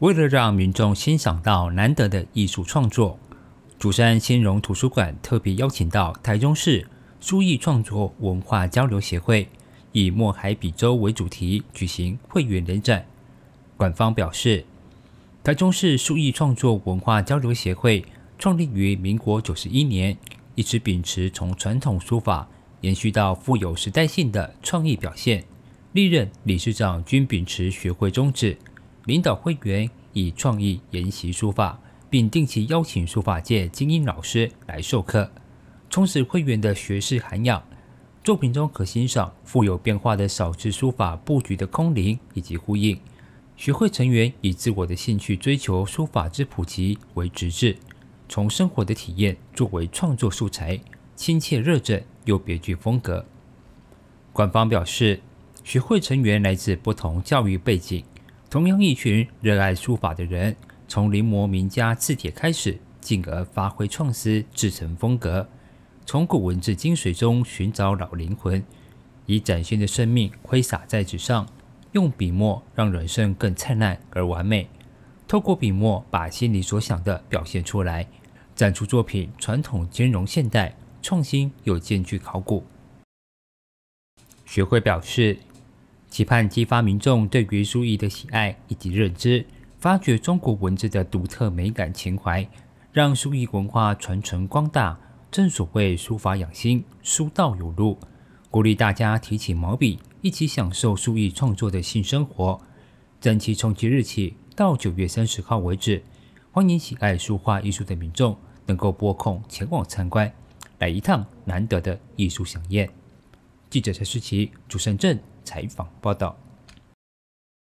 为了让民众欣赏到难得的艺术创作，竹山新荣图书馆特别邀请到台中市书艺创作文化交流协会，以墨海笔周为主题举行会员联展。馆方表示，台中市书艺创作文化交流协会创立于民国九十一年，一直秉持从传统书法延续到富有时代性的创意表现，历任理事长均秉持学会宗旨。领导会员以创意研习书法，并定期邀请书法界精英老师来授课，充实会员的学识涵养。作品中可欣赏富有变化的少字书法布局的空灵以及呼应。学会成员以自我的兴趣追求书法之普及为直至，从生活的体验作为创作素材，亲切热忱又别具风格。官方表示，学会成员来自不同教育背景。同样一群热爱书法的人，从临摹名家字帖开始，进而发挥创思，制成风格。从古文字精髓中寻找老灵魂，以崭新的生命挥洒在纸上，用笔墨让人生更灿烂而完美。透过笔墨，把心里所想的表现出来，展出作品传统兼容现代，创新又兼具考古。学会表示。期盼激发民众对于书艺的喜爱以及认知，发掘中国文字的独特美感情怀，让书艺文化传承光大。正所谓书法养心，书道有路，鼓励大家提起毛笔，一起享受书艺创作的性生活。展期从即日起到九月三十号为止，欢迎喜爱书画艺术的民众能够拨空前往参观，来一趟难得的艺术盛宴。记者陈思琪持人圳采访报道。